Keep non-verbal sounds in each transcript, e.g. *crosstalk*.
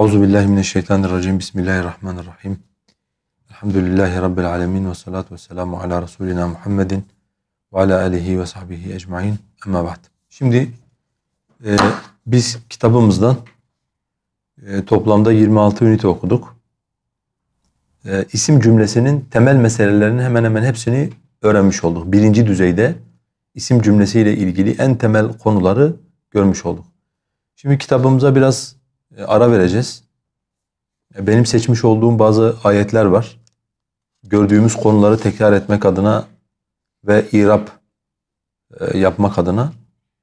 Auzu billahi mineşşeytanirracim. Bismillahirrahmanirrahim. Elhamdülillahi rabbil alamin ve salatu vesselamu ala resulina Muhammedin ve ala alihi ve sahbihi ecmaîn. Amma ba'd. Şimdi e, biz kitabımızdan e, toplamda 26 ünite okuduk. E, isim cümlesinin temel meselelerini hemen hemen hepsini öğrenmiş olduk. Birinci düzeyde isim cümlesiyle ilgili en temel konuları görmüş olduk. Şimdi kitabımıza biraz e, ara vereceğiz. E, benim seçmiş olduğum bazı ayetler var. Gördüğümüz konuları tekrar etmek adına ve irab e, yapmak adına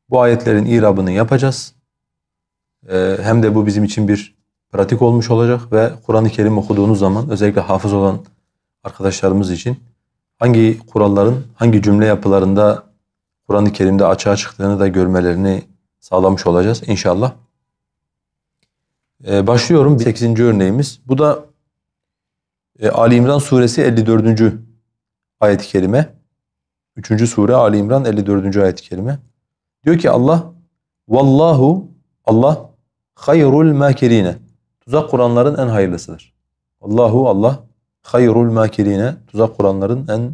bu ayetlerin irabını yapacağız. Hem de bu bizim için bir pratik olmuş olacak ve Kur'an-ı Kerim okuduğunuz zaman özellikle hafız olan arkadaşlarımız için hangi kuralların hangi cümle yapılarında Kur'an-ı Kerim'de açığa çıktığını da görmelerini sağlamış olacağız inşallah. Ee, başlıyorum 8. örneğimiz. Bu da e, Ali İmran suresi 54. ayet-i kerime. 3. sure Ali İmran 54. ayet-i kerime. Diyor ki Allah Vallahu Allah hayrul makirine. Tuzak kuranların en hayırlısıdır. Allahu Allah hayrul makirine. Tuzak kuranların en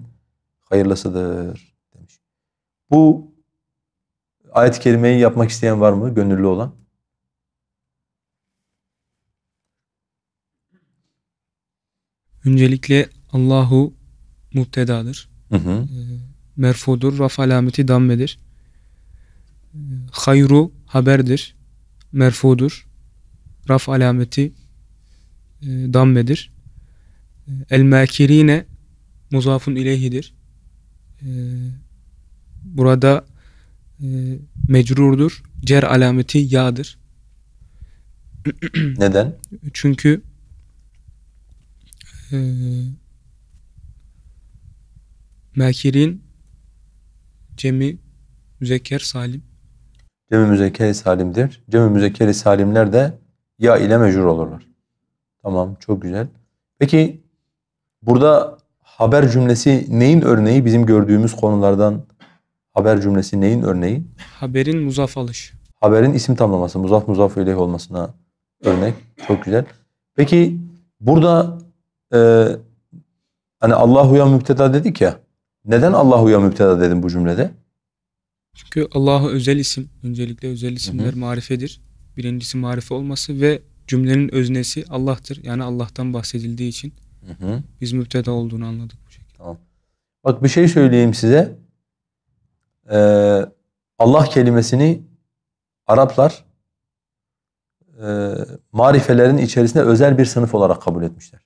hayırlısıdır demiş. Bu ayet-i kerimeyi yapmak isteyen var mı gönüllü olan? Öncelikle Allahu mubtedadır. Hı hı. E, merfudur. Raf alameti dammedir. E, hayru haberdir. Merfudur. Raf alameti e, dammedir. E, ee, el makirine muzafun ileyhidir. E, burada e, mecrurdur. Cer alameti yağdır. Neden? Çünkü e, ee, Mekirin Cemi Müzekker Salim. Cemi Müzekker Salim'dir. Cemi Müzekker Salimler de ya ile mecrur olurlar. Tamam çok güzel. Peki burada haber cümlesi neyin örneği? Bizim gördüğümüz konulardan haber cümlesi neyin örneği? Haberin muzaf alış. Haberin isim tamlaması, muzaf muzaf ileyh olmasına örnek. Çok güzel. Peki burada e, hani ya müpteda dedik ya. Neden Allahu ya müpteda dedim bu cümlede? Çünkü Allah'u özel isim. Öncelikle özel isimler Hı-hı. marifedir. Birincisi marife olması ve cümlenin öznesi Allah'tır. Yani Allah'tan bahsedildiği için Hı-hı. biz müpteda olduğunu anladık bu şekilde. Tamam. Bak bir şey söyleyeyim size. Ee, Allah kelimesini Araplar e, marifelerin içerisinde özel bir sınıf olarak kabul etmişler.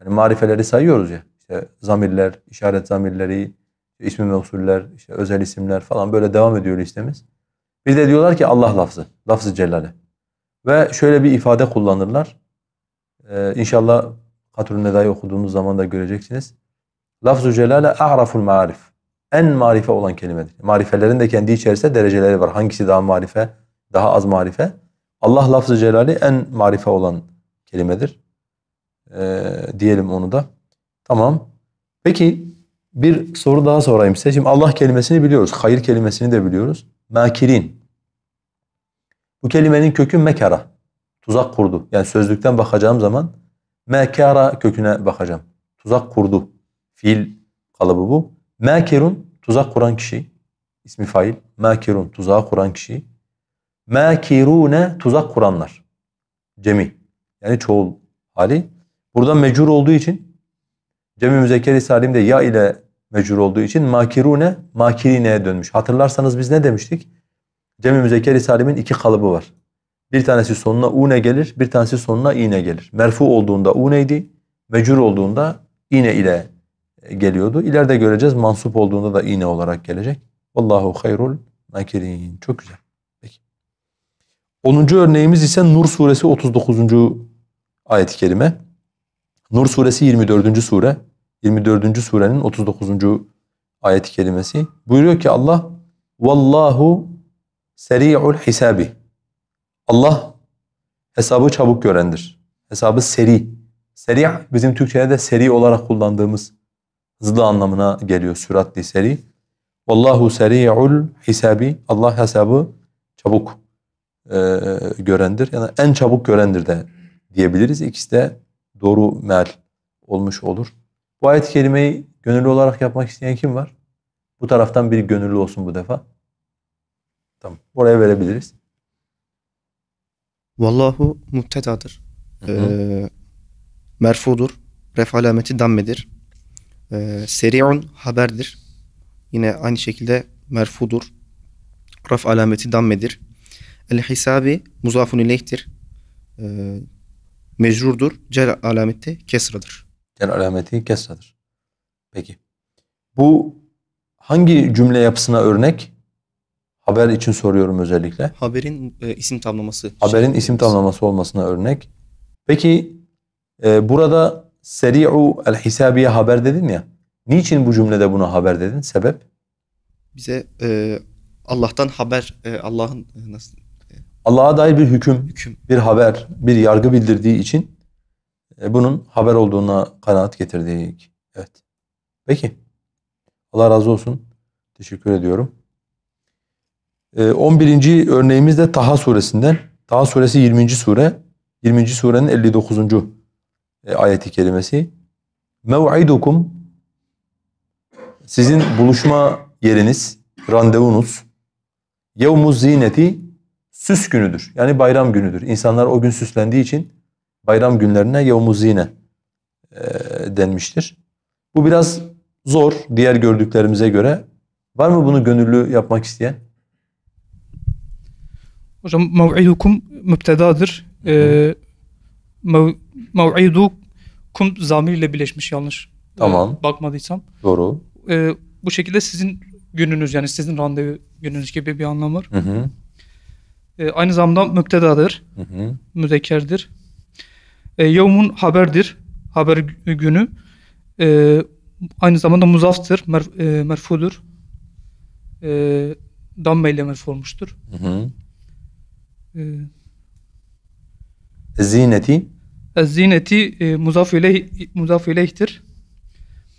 Yani marifeleri sayıyoruz ya. İşte zamirler, işaret zamirleri, ismi mevsuller, işte özel isimler falan böyle devam ediyor listemiz. Bir de diyorlar ki Allah lafzı, lafzı celale. Ve şöyle bir ifade kullanırlar. Ee, inşallah Katrun Neda'yı okuduğunuz zaman da göreceksiniz. Lafzu celale a'raful marif. En marife olan kelimedir. Marifelerin de kendi içerisinde dereceleri var. Hangisi daha marife, daha az marife? Allah lafzı celali en marife olan kelimedir. E, diyelim onu da. Tamam. Peki bir soru daha sorayım size. Şimdi Allah kelimesini biliyoruz. Hayır kelimesini de biliyoruz. Makirin. Bu kelimenin kökü mekara. Tuzak kurdu. Yani sözlükten bakacağım zaman mekara köküne bakacağım. Tuzak kurdu. Fiil kalıbı bu. Mekirun tuzak kuran kişi. İsmi fail. Mekirun tuzağı kuran kişi. Mekirune tuzak kuranlar. Cemi. Yani çoğul hali. Burada mecur olduğu için cem-i müzekkeri salimde ya ile mecur olduğu için makirune makirineye dönmüş. Hatırlarsanız biz ne demiştik? Cem-i müzekkeri salimin iki kalıbı var. Bir tanesi sonuna une gelir, bir tanesi sonuna ine gelir. Merfu olduğunda uneydi, mecur olduğunda ine ile geliyordu. İleride göreceğiz mansup olduğunda da iğne olarak gelecek. Vallahu hayrul nakirin. Çok güzel. Peki. 10. örneğimiz ise Nur suresi 39. ayet-i kerime. Nur suresi 24. sure. 24. surenin 39. ayet-i kerimesi. Buyuruyor ki Allah Vallahu seri'ul hisabi. Allah hesabı çabuk görendir. Hesabı seri. Seri bizim Türkçede seri olarak kullandığımız hızlı anlamına geliyor. Süratli seri. Vallahu seri'ul hisabi. Allah hesabı çabuk e, görendir. Yani en çabuk görendir de diyebiliriz. İkisi de doğru mel olmuş olur. Bu ayet kelimeyi gönüllü olarak yapmak isteyen kim var? Bu taraftan bir gönüllü olsun bu defa. Tamam. Oraya verebiliriz. Vallahu muttedadır, Ee, merfudur. Ref alameti dammedir. Ee, seri'un haberdir. Yine aynı şekilde merfudur. Raf alameti dammedir. El hisabi muzafun ileyhtir. Ee, mecrurdur. Cer alameti kesradır. Cer alameti kesradır. Peki. Bu hangi cümle yapısına örnek? Haber için soruyorum özellikle. Haberin e, isim tamlaması. Şey Haberin şey, isim tamlaması olmasına örnek. Peki e, burada seri'u el hisabiye haber dedin ya. Niçin bu cümlede buna haber dedin? Sebep? Bize e, Allah'tan haber, e, Allah'ın e, nasıl Allah'a dair bir hüküm, hüküm, bir haber, bir yargı bildirdiği için e, bunun haber olduğuna kanaat getirdik. Evet. Peki. Allah razı olsun. Teşekkür ediyorum. E, 11. örneğimiz de Taha suresinden. Taha suresi 20. sure. 20. surenin 59. E, ayeti kelimesi. Mev'idukum sizin buluşma yeriniz, randevunuz. Yevmuz zineti süs günüdür. Yani bayram günüdür. İnsanlar o gün süslendiği için bayram günlerine yevmuzine e, denmiştir. Bu biraz zor diğer gördüklerimize göre. Var mı bunu gönüllü yapmak isteyen? Hocam mev'idukum müptedadır. Ee, mev'idukum zamirle birleşmiş yanlış. E, tamam. Ee, bakmadıysam. Doğru. Ee, bu şekilde sizin gününüz yani sizin randevu gününüz gibi bir anlam var. Hı hı. E, aynı zamanda müptedadır. Hı hı. Müzekkerdir. E, yevmun haberdir. Haber günü. E, aynı zamanda muzaftır. Mer, e, merfudur. E, damme ile merfu olmuştur. Hı hı. E, Zineti? Zineti e, muzaf, ile, muzaf ileyhtir.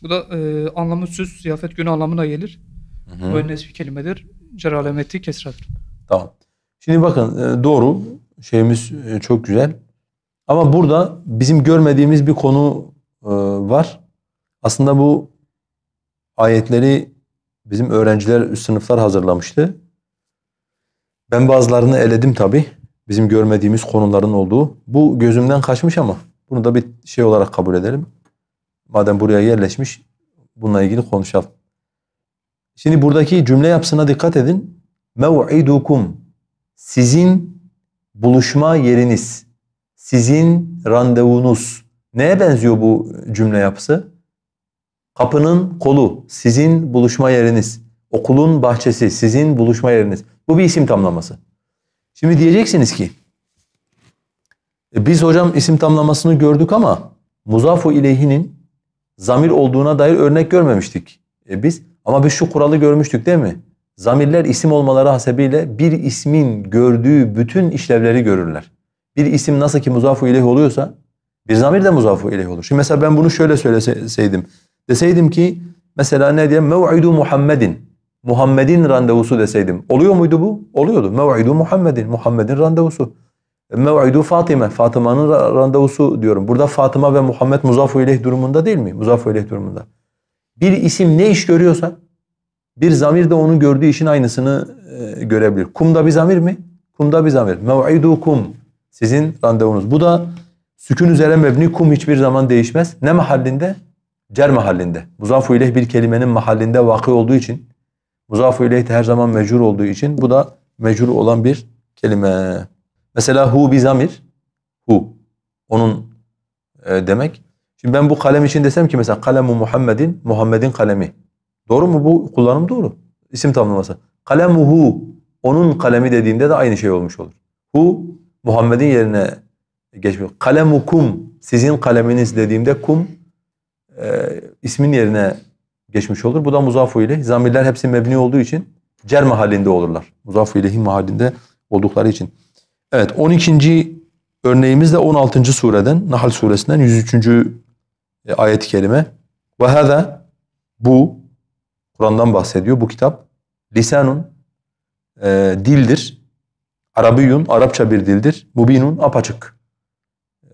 Bu da e, anlamı süs, ziyafet günü anlamına gelir. Hı hı. Bu nesbi kelimedir. Cer alameti kesradır. Tamam. Şimdi bakın e, doğru şeyimiz e, çok güzel. Ama burada bizim görmediğimiz bir konu e, var. Aslında bu ayetleri bizim öğrenciler üst sınıflar hazırlamıştı. Ben bazılarını eledim tabi. Bizim görmediğimiz konuların olduğu. Bu gözümden kaçmış ama bunu da bir şey olarak kabul edelim. Madem buraya yerleşmiş bununla ilgili konuşalım. Şimdi buradaki cümle yapısına dikkat edin. Mev'idukum sizin buluşma yeriniz, sizin randevunuz. Neye benziyor bu cümle yapısı? Kapının kolu, sizin buluşma yeriniz. Okulun bahçesi, sizin buluşma yeriniz. Bu bir isim tamlaması. Şimdi diyeceksiniz ki, e, biz hocam isim tamlamasını gördük ama muzafu ileyhinin zamir olduğuna dair örnek görmemiştik. E biz ama biz şu kuralı görmüştük değil mi? zamirler isim olmaları hasebiyle bir ismin gördüğü bütün işlevleri görürler. Bir isim nasıl ki muzafu ileyh oluyorsa bir zamir de muzafu ileyh olur. Şimdi mesela ben bunu şöyle söyleseydim. Deseydim ki mesela ne diyeyim? Mev'idu Muhammedin. Muhammed'in randevusu deseydim. Oluyor muydu bu? Oluyordu. Mev'idu Muhammedin. Muhammed'in randevusu. Mev'idu Fatime. Fatıma'nın randevusu diyorum. Burada Fatıma ve Muhammed muzafu ileyh durumunda değil mi? Muzafu ileyh durumunda. Bir isim ne iş görüyorsa bir zamir de onun gördüğü işin aynısını e, görebilir. Kumda bir zamir mi? Kumda bir zamir. kum, Sizin randevunuz. Bu da sükun üzere mebni kum hiçbir zaman değişmez. Ne mahallinde? Cer mahallinde. Muzafu ileyh bir kelimenin mahallinde vakı olduğu için muzafu ileyh de her zaman mecrur olduğu için bu da mecrur olan bir kelime. Mesela hu bir zamir. Hu. Onun e, demek. Şimdi ben bu kalem için desem ki mesela kalem kalemu Muhammed'in, Muhammed'in kalemi. Doğru mu bu kullanım doğru. İsim tanımlaması. Kalemuhu onun kalemi dediğinde de aynı şey olmuş olur. Hu Muhammed'in yerine geçmiyor. Kalemukum sizin kaleminiz dediğimde kum e, ismin yerine geçmiş olur. Bu da muzafu ile. Zamirler hepsi mebni olduğu için cer mahallinde olurlar. Muzafu ileyhi mahallinde oldukları için. Evet 12. örneğimiz de 16. sureden Nahl suresinden 103. E, ayet-i kerime. Ve hâzâ bu Kur'an'dan bahsediyor. Bu kitap lisanun e, dildir. Arabiyun Arapça bir dildir. Mubinun apaçık.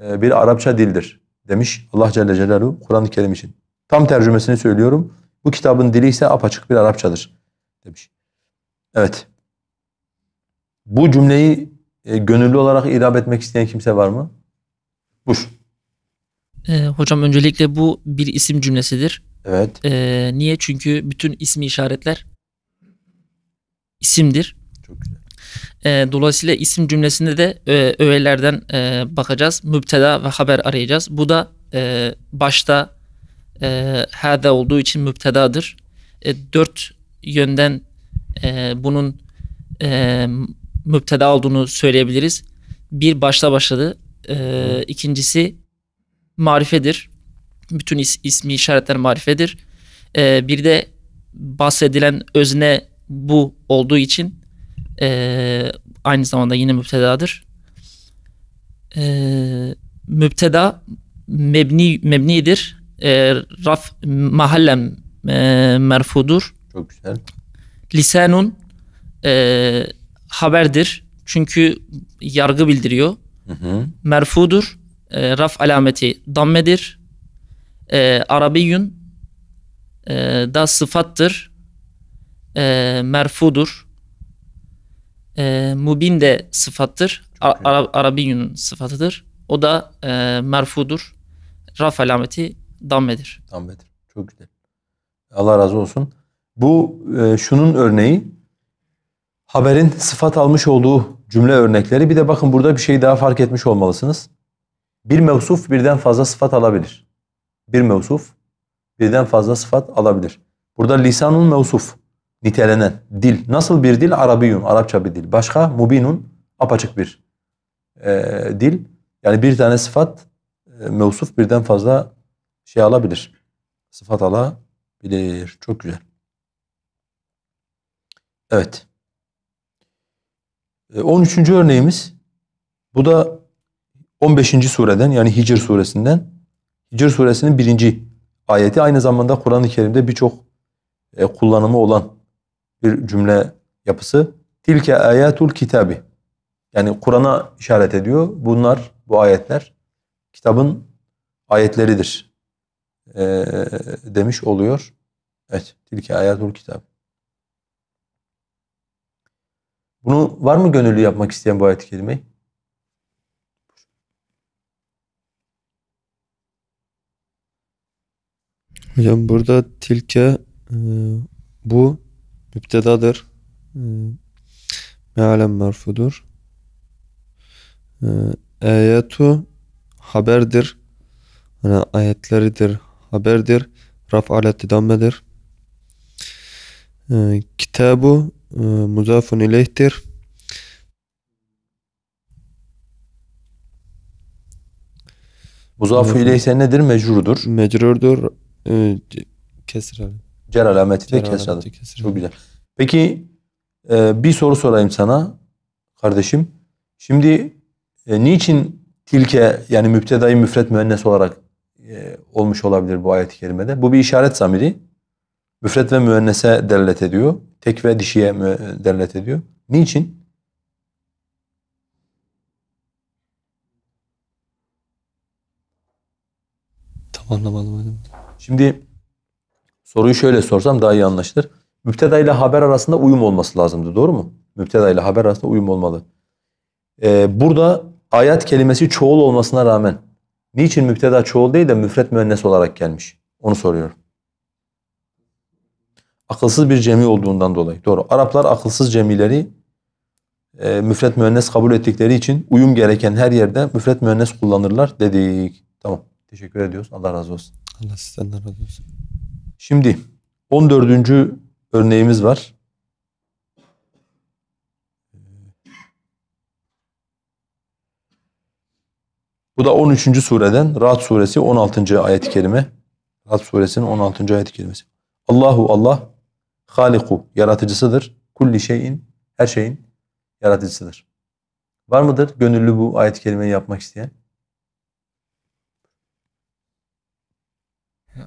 E, bir Arapça dildir demiş Allah Celle Celaluhu Kur'an-ı Kerim için. Tam tercümesini söylüyorum. Bu kitabın dili ise apaçık bir Arapçadır demiş. Evet. Bu cümleyi e, gönüllü olarak ilave etmek isteyen kimse var mı? Buyur. E, hocam öncelikle bu bir isim cümlesidir. Evet. Ee, niye? Çünkü bütün ismi işaretler isimdir. Çok güzel. E, dolayısıyla isim cümlesinde de e, öğelerden e, bakacağız. Mübteda ve haber arayacağız. Bu da e, başta e, hâde olduğu için mübtedadır. E, dört yönden e, bunun e, mübteda olduğunu söyleyebiliriz. Bir başta başladı. E, ikincisi marifedir bütün is, ismi işaretler marifedir. E, bir de bahsedilen özne bu olduğu için e, aynı zamanda yine müptedadır. E, müpteda mebni mebnidir. E, raf mahallem e, merfudur. Çok güzel. Lisanun e, haberdir. Çünkü yargı bildiriyor. Hı hı. Merfudur. E, raf alameti dammedir e, Arabiyun e, da sıfattır. E, merfudur. E, mubin de sıfattır. Ar- Ara, Arabiyun'un sıfatıdır. O da e, merfudur. Raf alameti dammedir. Dammedir. Çok güzel. Allah razı olsun. Bu e, şunun örneği haberin sıfat almış olduğu cümle örnekleri. Bir de bakın burada bir şey daha fark etmiş olmalısınız. Bir mevsuf birden fazla sıfat alabilir bir mevsuf birden fazla sıfat alabilir. Burada lisanun mevsuf nitelenen dil. Nasıl bir dil? Arabiyun, Arapça bir dil. Başka? Mubinun, apaçık bir e, dil. Yani bir tane sıfat e, mevsuf birden fazla şey alabilir. Sıfat alabilir. Çok güzel. Evet. 13. E, örneğimiz bu da 15. sureden yani Hicr suresinden Hicr suresinin birinci ayeti aynı zamanda Kur'an-ı Kerim'de birçok e, kullanımı olan bir cümle yapısı. Tilke ayatul kitabi. Yani Kur'an'a işaret ediyor. Bunlar, bu ayetler kitabın ayetleridir e, demiş oluyor. Evet, tilke ayatul kitab. Bunu var mı gönüllü yapmak isteyen bu ayet-i kerimeyi? Hocam burada tilke e, bu müptedadır. E, mealen merfudur. E, ayetu haberdir. Yani ayetleridir, haberdir. Raf aleti dammedir. E, kitabu e, muzafun ileyhtir. Muzafu ileyse nedir? Mecrudur. Mecrurdur. Ee, kesir abi. Cer alameti de kesir alameti. Çok güzel. Peki e, bir soru sorayım sana kardeşim. Şimdi e, niçin tilke yani müptedayı müfret müennes olarak e, olmuş olabilir bu ayet-i kerimede? Bu bir işaret zamiri. Müfret ve müennese derlet ediyor. Tek ve dişiye derlet ediyor. Niçin? Tam anlamadım. Hocam. Şimdi soruyu şöyle sorsam daha iyi anlaşılır. Müpteda ile haber arasında uyum olması lazımdı doğru mu? Müpteda ile haber arasında uyum olmalı. Ee, burada ayet kelimesi çoğul olmasına rağmen niçin müpteda çoğul değil de müfret müennes olarak gelmiş? Onu soruyorum. Akılsız bir cemi olduğundan dolayı. Doğru. Araplar akılsız cemileri e, müfret müennes kabul ettikleri için uyum gereken her yerde müfret müennes kullanırlar dedik. Tamam. Teşekkür ediyoruz. Allah razı olsun. Allah sizden razı olsun. Şimdi 14. örneğimiz var. Bu da 13. sureden Rahat suresi 16. ayet-i kerime. Rahat suresinin 16. ayet-i kerimesi. Allahu Allah Haliku yaratıcısıdır. Kulli şeyin her şeyin yaratıcısıdır. Var mıdır gönüllü bu ayet-i kerimeyi yapmak isteyen?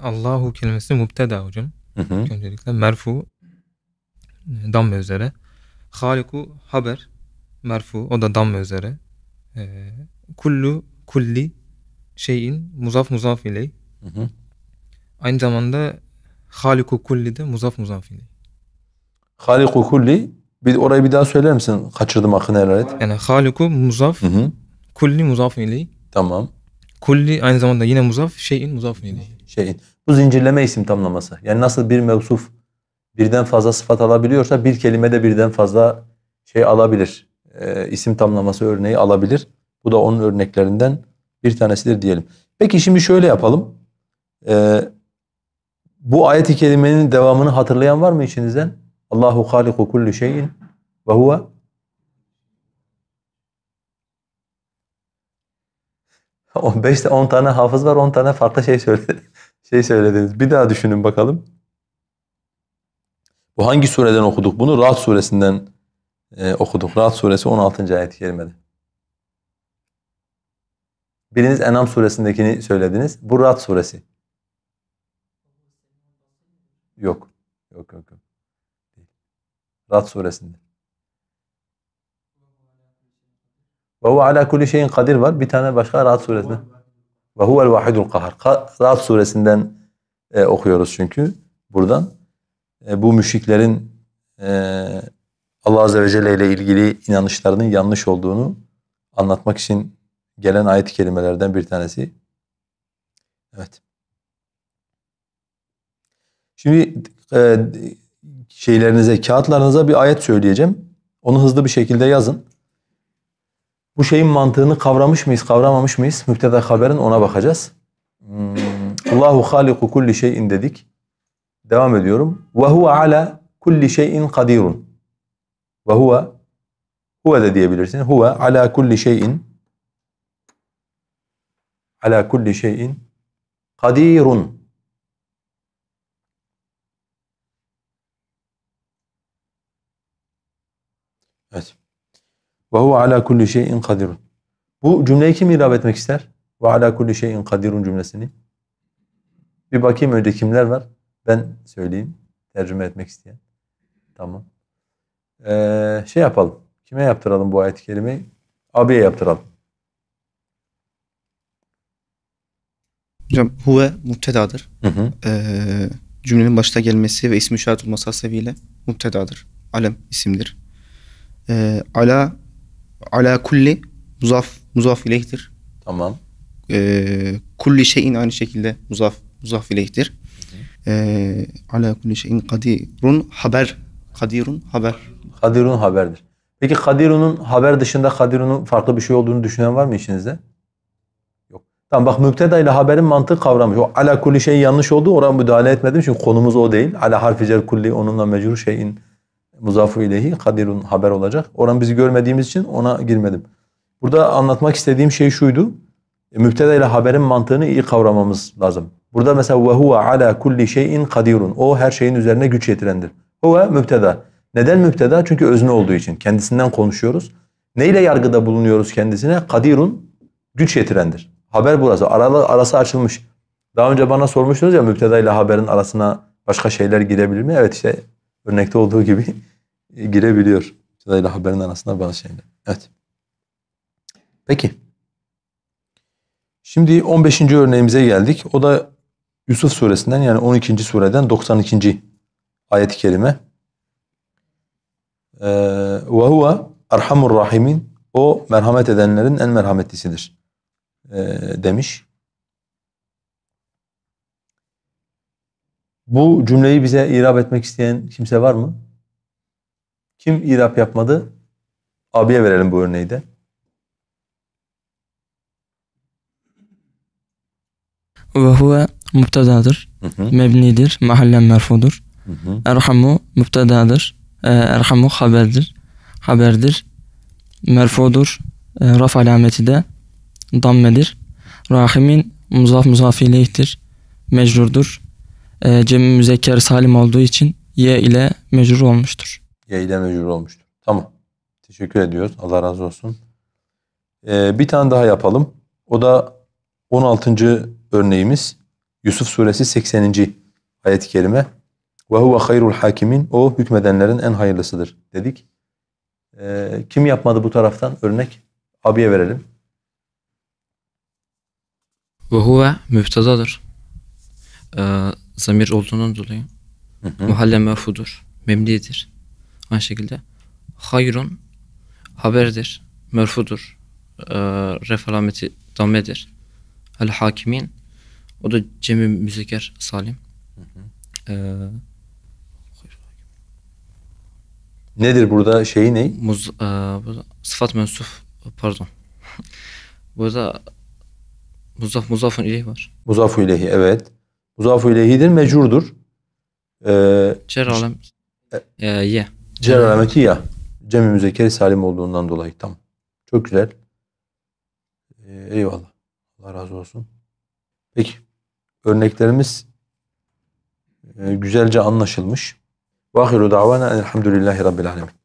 Allahu kelimesi mübteda hocam. Hı hı. Öncelikle merfu e, damme üzere. Haliku haber merfu o da damme üzere. E, kullu kulli şeyin muzaf muzaf iley. Aynı zamanda haliku kulli de muzaf muzaf iley. Haliku kulli bir orayı bir daha söyler misin? Kaçırdım aklını herhalde. Yani haliku muzaf hı hı. kulli muzaf iley. Tamam. Kulli aynı zamanda yine muzaf, şeyin muzaf neydi? Şeyin. Bu zincirleme isim tamlaması. Yani nasıl bir mevsuf birden fazla sıfat alabiliyorsa bir kelime de birden fazla şey alabilir. E, isim tamlaması örneği alabilir. Bu da onun örneklerinden bir tanesidir diyelim. Peki şimdi şöyle yapalım. E, bu ayet-i kerimenin devamını hatırlayan var mı içinizden? Allahu haliku kulli şeyin ve huve 5'te 10 tane hafız var, 10 tane farklı şey söyledi. *laughs* Şey söylediniz. Bir daha düşünün bakalım. Bu hangi sureden okuduk? Bunu Rahat suresinden e, okuduk. Rahat suresi 16. ayet-i kerimede. Biriniz Enam suresindekini söylediniz. Bu Rahat suresi. Yok. Yok yok yok. Rahat suresinde. Ve huve ala kulli şeyin kadir var. Bir tane başka Rahat suresinde. Ve huvel vahidul kahar. Rahat suresinden e, okuyoruz çünkü buradan. E, bu müşriklerin e, Allah Azze ve Celle ile ilgili inanışlarının yanlış olduğunu anlatmak için gelen ayet kelimelerden bir tanesi. Evet. Şimdi e, şeylerinize, kağıtlarınıza bir ayet söyleyeceğim. Onu hızlı bir şekilde yazın. Bu şeyin mantığını kavramış mıyız, kavramamış mıyız? Müpteda haberin ona bakacağız. Hmm. Allahu haliku kulli şeyin dedik. Devam ediyorum. Ve huve ala kulli şeyin kadirun. Ve huve huve de diyebilirsin. Huve ala kulli şeyin ala kulli şeyin kadirun. Evet. Ve huve ala kulli şeyin kadirun. Bu cümleyi kim ilave etmek ister? Ve ala kulli şeyin kadirun cümlesini. Bir bakayım önce kimler var? Ben söyleyeyim. Tercüme etmek isteyen. Tamam. Ee, şey yapalım. Kime yaptıralım bu ayet-i kerimeyi? Abiye yaptıralım. Hocam huve mubtedadır. Hı hı. Ee, cümlenin başta gelmesi ve ismi işaret olması hasebiyle mubtedadır. Alem isimdir. Ee, ala ala kulli muzaf muzaf ileyhtir. Tamam. Ee, kulli şeyin aynı şekilde muzaf muzaf ileyhtir. Ee, ala kulli şeyin kadirun haber. Kadirun haber. Kadirun haberdir. Peki Kadirun'un haber dışında Kadirun'un farklı bir şey olduğunu düşünen var mı içinizde? Yok. Tamam bak müpteda ile haberin mantığı kavramış. O ala kulli şeyin yanlış olduğu oran müdahale etmedim çünkü konumuz o değil. Ala harfi cer kulli onunla mecrur şeyin muzafu ileyhi kadirun haber olacak. Oran bizi görmediğimiz için ona girmedim. Burada anlatmak istediğim şey şuydu. E, mübteda ile haberin mantığını iyi kavramamız lazım. Burada mesela ve huve ala kulli şeyin kadirun. O her şeyin üzerine güç yetirendir. Huve mübteda. Neden mübteda? Çünkü özne olduğu için. Kendisinden konuşuyoruz. Neyle yargıda bulunuyoruz kendisine? Kadirun güç yetirendir. Haber burası. Aralı, arası açılmış. Daha önce bana sormuştunuz ya mübteda ile haberin arasına başka şeyler girebilir mi? Evet işte örnekte olduğu gibi e, girebiliyor. Çıtayla haberinden aslında bazı şeyler. Evet. Peki. Şimdi 15. örneğimize geldik. O da Yusuf suresinden yani 12. sureden 92. ayet-i kerime. Ee, Ve huve erhamur rahimin. O merhamet edenlerin en merhametlisidir ee, demiş. Bu cümleyi bize irab etmek isteyen kimse var mı? Kim irap yapmadı? Abiye verelim bu örneği de. Ve huve müptedadır. Mebnidir. Mahallen merfudur. Erhamu müptedadır. E, erhamu haberdir. Haberdir. Merfudur. E, raf alameti de dammedir. Rahimin muzaf muzaf ileyhtir. Mecrurdur. E, Cem müzekker salim olduğu için ye ile mecrur olmuştur yayla mecbur olmuştur. Tamam. Teşekkür ediyoruz. Allah razı olsun. Ee, bir tane daha yapalım. O da 16. örneğimiz Yusuf suresi 80. ayet-i kerime. Ve huve hayrul hakimin. O hükmedenlerin en hayırlısıdır dedik. Ee, kim yapmadı bu taraftan? Örnek abiye verelim. Ve müftazadır. Ee, zamir olduğundan dolayı. Muhalle mefudur. Memlidir. Aynı şekilde hayrun haberdir, merfudur, e, ref alameti dammedir. El hakimin o da Cemil Müzeker Salim. Ee, Nedir burada şeyi ne? Muz, e, burada, sıfat mensuf pardon. burada muzaf muzafun ileyh var. Muzafu ileyhi evet. Muzafu ileyhidir mecurdur. Ee, Cer alem e, e ye. Celal rahmeti ya. Cem-i Salim olduğundan dolayı tam. Çok güzel. Ee, eyvallah. Allah razı olsun. Peki. Örneklerimiz e, güzelce anlaşılmış. Vahiru davana elhamdülillahi rabbil alemin.